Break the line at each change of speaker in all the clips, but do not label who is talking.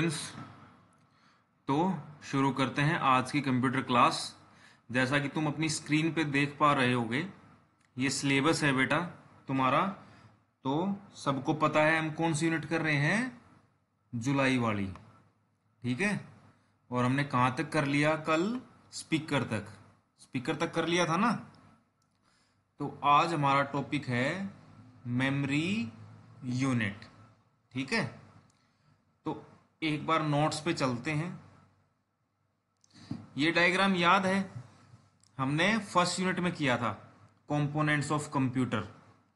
students तो शुरू करते हैं आज की कंप्यूटर क्लास जैसा कि तुम अपनी स्क्रीन पे देख पा रहे होगे ये सिलेबस है बेटा तुम्हारा तो सबको पता है हम कौन सी यूनिट कर रहे हैं जुलाई वाली ठीक है और हमने कहाँ तक कर लिया कल स्पीकर तक स्पीकर तक कर लिया था ना तो आज हमारा टॉपिक है मेमोरी यूनिट ठीक है एक बार नोट्स पे चलते हैं ये डायग्राम याद है हमने फर्स्ट यूनिट में किया था कंपोनेंट्स ऑफ कंप्यूटर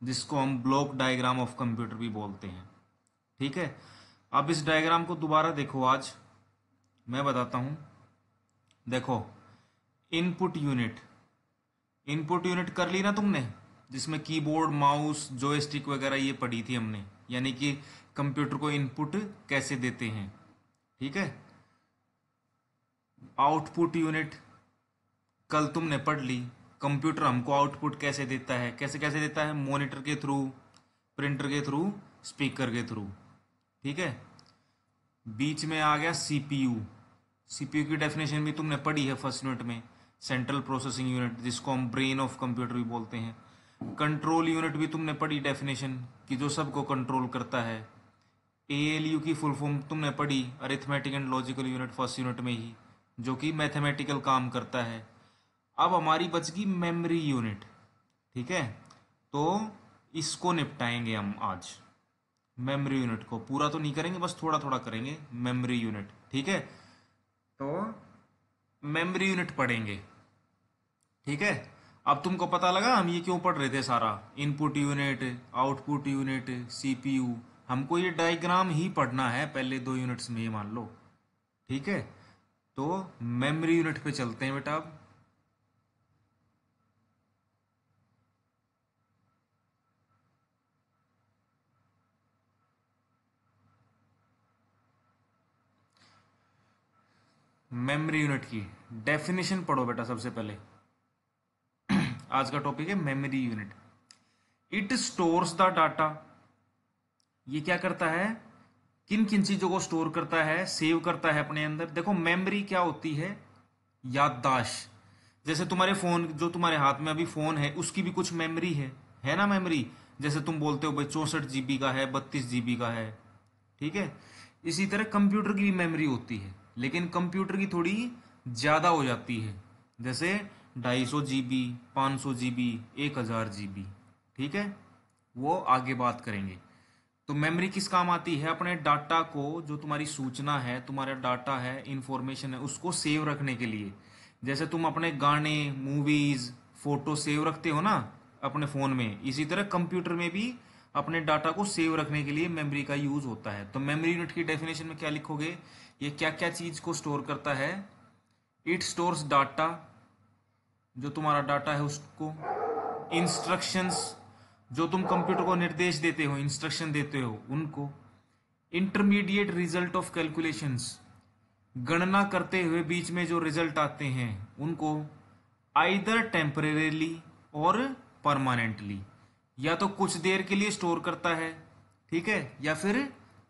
जिसको हम ब्लॉक डायग्राम ऑफ कंप्यूटर भी बोलते हैं ठीक है अब इस डायग्राम को दोबारा देखो आज मैं बताता हूं देखो इनपुट यूनिट इनपुट यूनिट कर ली ना तुमने जिसमें कीबोर्ड माउस जोएस्टिक वगैरह ये पढ़ी थी हमने यानी कि कंप्यूटर को इनपुट कैसे देते हैं ठीक है आउटपुट यूनिट कल तुमने पढ़ ली कंप्यूटर हमको आउटपुट कैसे देता है कैसे कैसे देता है मॉनिटर के थ्रू प्रिंटर के थ्रू स्पीकर के थ्रू ठीक है बीच में आ गया सीपीयू सीपीयू की डेफिनेशन भी तुमने पढ़ी है फर्स्ट यूनिट में सेंट्रल प्रोसेसिंग यूनिट जिसको हम ब्रेन ऑफ कंप्यूटर भी बोलते हैं कंट्रोल यूनिट भी तुमने पढ़ी डेफिनेशन कि जो सबको कंट्रोल करता है ए की फुल फॉर्म तुमने पढ़ी arithmetic and logical unit first unit में ही जो कि मैथमेटिकल काम करता है अब हमारी बच गई मेमरी यूनिट ठीक है तो इसको निपटाएंगे हम आज मेमोरी यूनिट को पूरा तो नहीं करेंगे बस थोड़ा थोड़ा करेंगे मेमोरी यूनिट ठीक है तो मेमोरी यूनिट पढ़ेंगे ठीक है अब तुमको पता लगा हम ये क्यों पढ़ रहे थे सारा input unit output unit CPU हमको ये डायग्राम ही पढ़ना है पहले दो यूनिट्स में ये मान लो ठीक है तो मेमोरी यूनिट पे चलते हैं बेटा अब मेमोरी यूनिट की डेफिनेशन पढ़ो बेटा सबसे पहले आज का टॉपिक है memory unit it stores the data ये क्या करता है किन किन चीजों को स्टोर करता है सेव करता है अपने अंदर देखो मेमोरी क्या होती है याददाश्त जैसे तुम्हारे फोन जो तुम्हारे हाथ में अभी फोन है उसकी भी कुछ मेमोरी है है ना मेमोरी जैसे तुम बोलते हो भाई चौसठ जीबी का है बत्तीस जीबी का है ठीक है इसी तरह कंप्यूटर की भी मेमोरी होती है लेकिन कंप्यूटर की थोड़ी ज़्यादा हो जाती है जैसे ढाई सौ जी बी पाँच सौ जी बी एक हज़ार जी बी ठीक है वो आगे बात करेंगे तो मेमोरी किस काम आती है अपने डाटा को जो तुम्हारी सूचना है तुम्हारा डाटा है इंफॉर्मेशन है उसको सेव रखने के लिए जैसे तुम अपने गाने मूवीज़ फ़ोटो सेव रखते हो ना अपने फ़ोन में इसी तरह कंप्यूटर में भी अपने डाटा को सेव रखने के लिए मेमोरी का यूज़ होता है तो मेमोरी यूनिट की डेफिनेशन में क्या लिखोगे ये क्या क्या चीज़ को स्टोर करता है इट स्टोर्स डाटा जो तुम्हारा डाटा है उसको इंस्ट्रक्शंस जो तुम कंप्यूटर को निर्देश देते हो इंस्ट्रक्शन देते हो उनको इंटरमीडिएट रिजल्ट ऑफ कैलकुलेशंस गणना करते हुए बीच में जो रिजल्ट आते हैं उनको आइदर टेम्परेली और परमानेंटली या तो कुछ देर के लिए स्टोर करता है ठीक है या फिर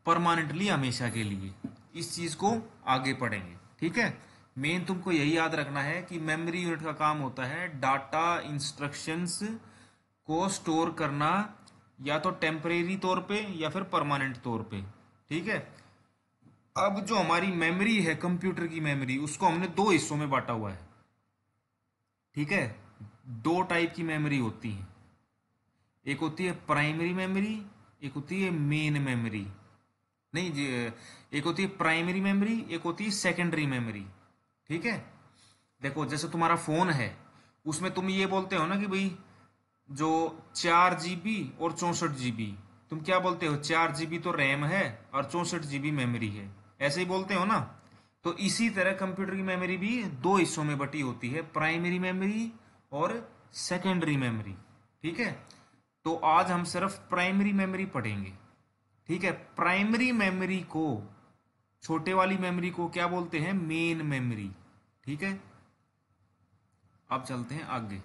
परमानेंटली हमेशा के लिए इस चीज़ को आगे पढ़ेंगे ठीक है मेन तुमको यही याद रखना है कि मेमोरी यूनिट का काम होता है डाटा इंस्ट्रक्शंस को स्टोर करना या तो टेम्परेरी तौर पे या फिर परमानेंट तौर पे ठीक है अब जो हमारी मेमोरी है कंप्यूटर की मेमोरी उसको हमने दो हिस्सों में बांटा हुआ है ठीक है दो टाइप की मेमोरी होती है एक होती है प्राइमरी मेमोरी एक होती है मेन मेमोरी नहीं एक होती है प्राइमरी मेमोरी एक होती है सेकेंडरी मेमोरी ठीक है देखो जैसे तुम्हारा फ़ोन है उसमें तुम ये बोलते हो ना कि भाई जो चार जी और चौंसठ जी तुम क्या बोलते हो चार जी तो रैम है और चौंसठ जी मेमोरी है ऐसे ही बोलते हो ना तो इसी तरह कंप्यूटर की मेमोरी भी दो हिस्सों में बटी होती है प्राइमरी मेमोरी और सेकेंडरी मेमोरी ठीक है तो आज हम सिर्फ प्राइमरी मेमोरी पढ़ेंगे ठीक है प्राइमरी मेमोरी को छोटे वाली मेमोरी को क्या बोलते हैं मेन मेमोरी ठीक है अब चलते हैं आगे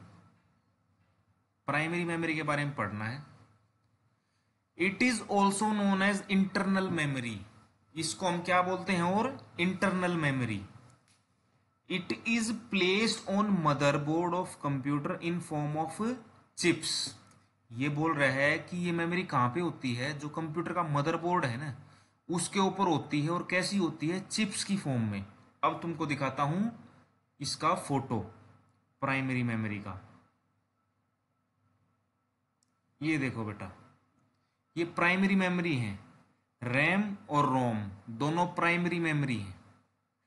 प्राइमरी मेमोरी के बारे में पढ़ना है it is also known as internal memory इसको हम क्या बोलते हैं और internal memory it is placed on motherboard of computer in form of chips ये बोल रहा है कि ये मेमोरी कहां पे होती है जो कंप्यूटर का मदरबोर्ड है ना उसके ऊपर होती है और कैसी होती है चिप्स की फॉर्म में अब तुमको दिखाता हूं इसका फोटो प्राइमरी मेमोरी का ये देखो बेटा ये प्राइमरी मेमोरी है रैम और रोम दोनों प्राइमरी मेमोरी है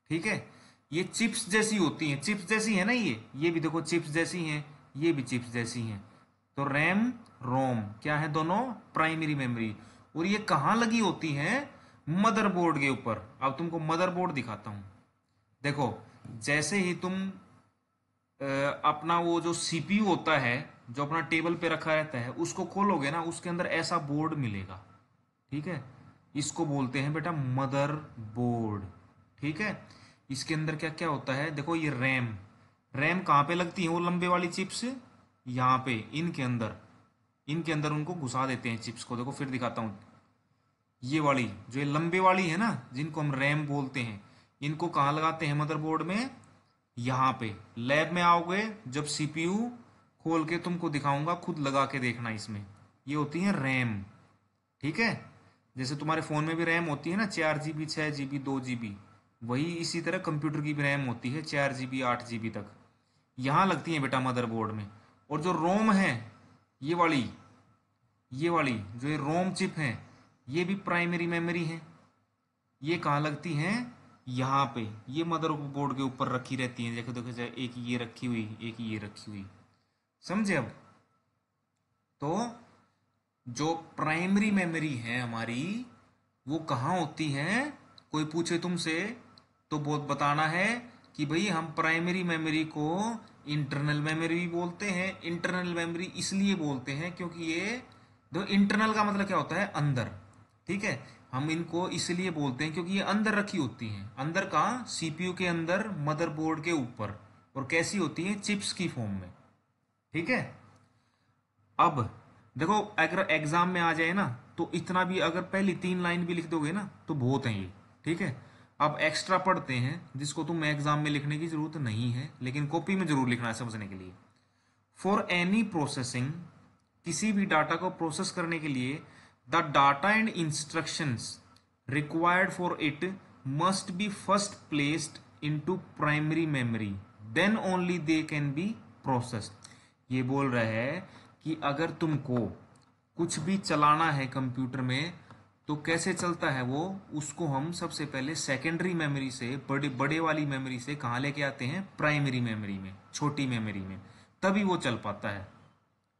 ठीक है ये चिप्स जैसी होती हैं चिप्स जैसी है ना ये ये भी देखो चिप्स जैसी हैं ये भी चिप्स जैसी हैं तो रैम रोम क्या है दोनों प्राइमरी मेमोरी और ये कहाँ लगी होती हैं मदरबोर्ड के ऊपर अब तुमको मदरबोर्ड दिखाता हूं देखो जैसे ही तुम अपना वो जो सीपीयू होता है जो अपना टेबल पे रखा रहता है उसको खोलोगे ना उसके अंदर ऐसा बोर्ड मिलेगा ठीक है इसको बोलते हैं बेटा मदर बोर्ड ठीक है इसके अंदर क्या क्या होता है देखो ये रैम रैम कहाँ पे लगती है वो लंबे वाली चिप्स यहाँ पे इनके अंदर इनके अंदर उनको घुसा देते हैं चिप्स को देखो फिर दिखाता हूँ ये वाली जो ये लंबे वाली है ना जिनको हम रैम बोलते हैं इनको कहाँ लगाते हैं मदरबोर्ड में यहाँ पे लैब में आओगे जब सीपीयू खोल के तुमको दिखाऊंगा खुद लगा के देखना इसमें ये होती है रैम ठीक है जैसे तुम्हारे फ़ोन में भी रैम होती है ना चार जी बी छः जी बी दो जी बी वही इसी तरह कंप्यूटर की भी रैम होती है चार जी बी आठ जी बी तक यहाँ लगती है बेटा मदरबोर्ड में और जो रोम है ये वाली ये वाली जो ये रोम चिप है ये भी प्राइमरी मेमोरी है ये कहाँ लगती हैं यहाँ पे ये मदर बोर्ड के ऊपर रखी रहती हैं देखो देखो एक ये रखी हुई एक ये रखी हुई समझे अब तो जो प्राइमरी मेमोरी है हमारी वो कहाँ होती है कोई पूछे तुमसे तो बहुत बताना है कि भाई हम प्राइमरी मेमोरी को इंटरनल मेमोरी भी बोलते हैं इंटरनल मेमोरी इसलिए बोलते हैं क्योंकि ये दो इंटरनल का मतलब क्या होता है अंदर ठीक है हम इनको इसलिए बोलते हैं क्योंकि ये अंदर रखी होती हैं अंदर कहा सीपीयू के अंदर मदरबोर्ड के ऊपर और कैसी होती है चिप्स की फॉर्म में ठीक है अब देखो अगर एग्जाम में आ जाए ना तो इतना भी अगर पहली तीन लाइन भी लिख दोगे ना तो बहुत है ये ठीक है अब एक्स्ट्रा पढ़ते हैं जिसको तुम एग्जाम में लिखने की जरूरत नहीं है लेकिन कॉपी में जरूर लिखना है समझने के लिए फॉर एनी प्रोसेसिंग किसी भी डाटा को प्रोसेस करने के लिए the data and instructions required for it must be first placed into primary memory then only they can be processed ये बोल रहा है कि अगर तुमको कुछ भी चलाना है कंप्यूटर में तो कैसे चलता है वो उसको हम सबसे पहले सेकेंडरी मेमोरी से बड़े बड़े वाली मेमोरी से कहाँ लेके आते हैं प्राइमरी मेमोरी में छोटी मेमोरी में तभी वो चल पाता है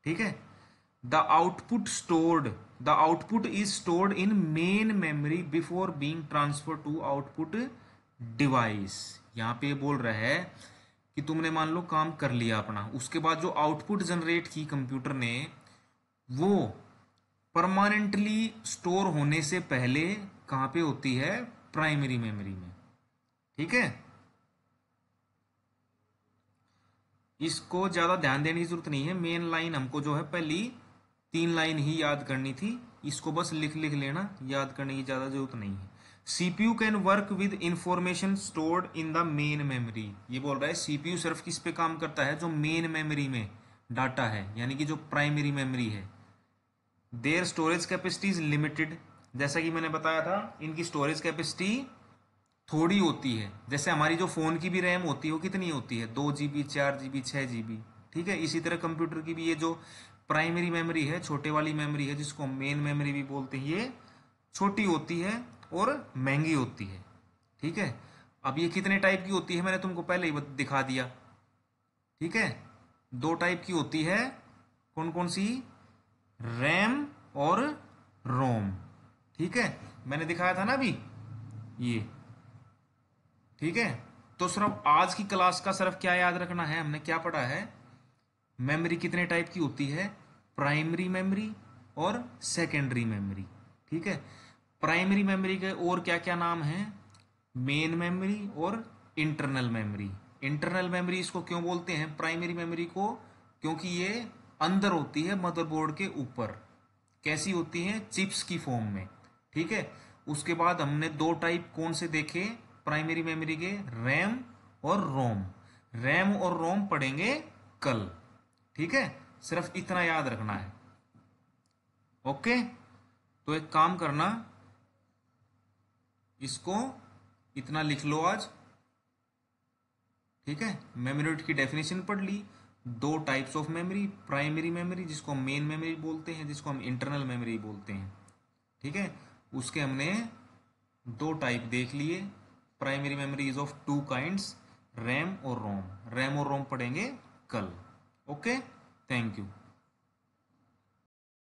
ठीक है the output stored the output is stored in main memory before being transferred to output device यहां पे बोल रहा है कि तुमने मान लो काम कर लिया अपना उसके बाद जो आउटपुट जनरेट की कंप्यूटर ने वो परमानेंटली स्टोर होने से पहले कहां पे होती है प्राइमरी मेमोरी में ठीक है इसको ज्यादा ध्यान देने की जरूरत नहीं है मेन लाइन हमको जो है पहली तीन लाइन ही याद करनी थी इसको बस लिख लिख लेना याद करने की ज़्यादा जरूरत नहीं है CPU can work with information stored in the main memory ये बोल रहा है सीपीयू सिर्फ किस पे काम करता है जो मेन मेमोरी में डाटा है यानी कि जो प्राइमरी मेमोरी है their storage capacity is limited जैसा कि मैंने बताया था इनकी स्टोरेज कैपेसिटी थोड़ी होती है जैसे हमारी जो फ़ोन की भी रैम होती है वो कितनी होती है दो जी बी चार जीबी बी जीबी ठीक है इसी तरह कंप्यूटर की भी ये जो प्राइमरी मेमोरी है छोटे वाली मेमोरी है जिसको मेन मेमोरी भी बोलते हैं ये छोटी होती है और महंगी होती है ठीक है अब ये कितने टाइप की होती है मैंने तुमको पहले ही दिखा दिया ठीक है दो टाइप की होती है कौन कौन सी रैम और रोम ठीक है मैंने दिखाया था ना अभी ये ठीक है तो सिर्फ आज की क्लास का सिर्फ क्या याद रखना है हमने क्या पढ़ा है मेमोरी कितने टाइप की होती है प्राइमरी मेमोरी और सेकेंडरी मेमोरी ठीक है प्राइमरी मेमोरी के और क्या क्या नाम हैं मेन मेमोरी और इंटरनल मेमोरी इंटरनल मेमोरी इसको क्यों बोलते हैं प्राइमरी मेमोरी को क्योंकि ये अंदर होती है मदरबोर्ड के ऊपर कैसी होती है चिप्स की फॉर्म में ठीक है उसके बाद हमने दो टाइप कौन से देखे प्राइमरी मेमोरी के रैम और रोम रैम और रोम पढ़ेंगे कल ठीक है सिर्फ इतना याद रखना है ओके तो एक काम करना इसको इतना लिख लो आज ठीक है मेमोरी की डेफिनेशन पढ़ ली दो types of memory primary memory जिसको हम मेन मेमोरी बोलते हैं जिसको हम इंटरनल मेमोरी बोलते हैं ठीक है उसके हमने दो टाइप देख लिए primary memory is of two kinds RAM और रोम रैम और रोम पढ़ेंगे कल okay thank you